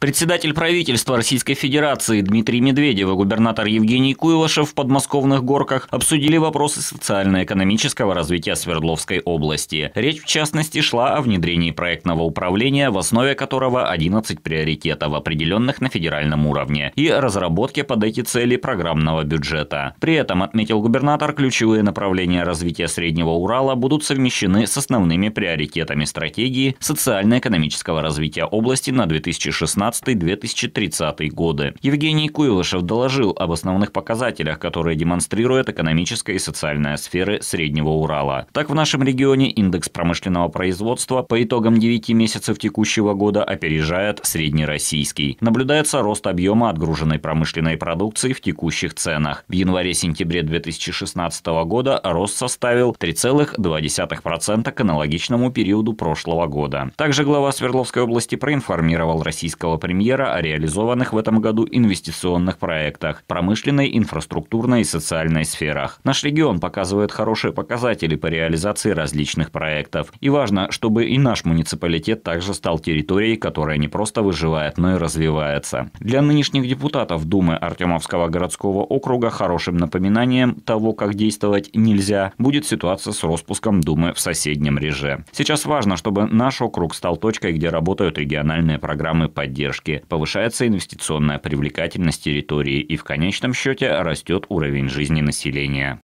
Председатель правительства Российской Федерации Дмитрий Медведев и губернатор Евгений Куйвашев в подмосковных горках обсудили вопросы социально-экономического развития Свердловской области. Речь, в частности, шла о внедрении проектного управления, в основе которого 11 приоритетов, определенных на федеральном уровне, и разработке под эти цели программного бюджета. При этом, отметил губернатор, ключевые направления развития Среднего Урала будут совмещены с основными приоритетами стратегии социально-экономического развития области на 2016 2015-2030 годы. Евгений Куйлышев доложил об основных показателях, которые демонстрируют экономическая и социальная сферы Среднего Урала. Так, в нашем регионе индекс промышленного производства по итогам 9 месяцев текущего года опережает среднероссийский. Наблюдается рост объема отгруженной промышленной продукции в текущих ценах. В январе-сентябре 2016 года рост составил 3,2% к аналогичному периоду прошлого года. Также глава Свердловской области проинформировал российского премьера о реализованных в этом году инвестиционных проектах, промышленной, инфраструктурной и социальной сферах. Наш регион показывает хорошие показатели по реализации различных проектов. И важно, чтобы и наш муниципалитет также стал территорией, которая не просто выживает, но и развивается. Для нынешних депутатов Думы Артемовского городского округа хорошим напоминанием того, как действовать нельзя, будет ситуация с распуском Думы в соседнем реже. Сейчас важно, чтобы наш округ стал точкой, где работают региональные программы поддержки поддержки, повышается инвестиционная привлекательность территории и в конечном счете растет уровень жизни населения.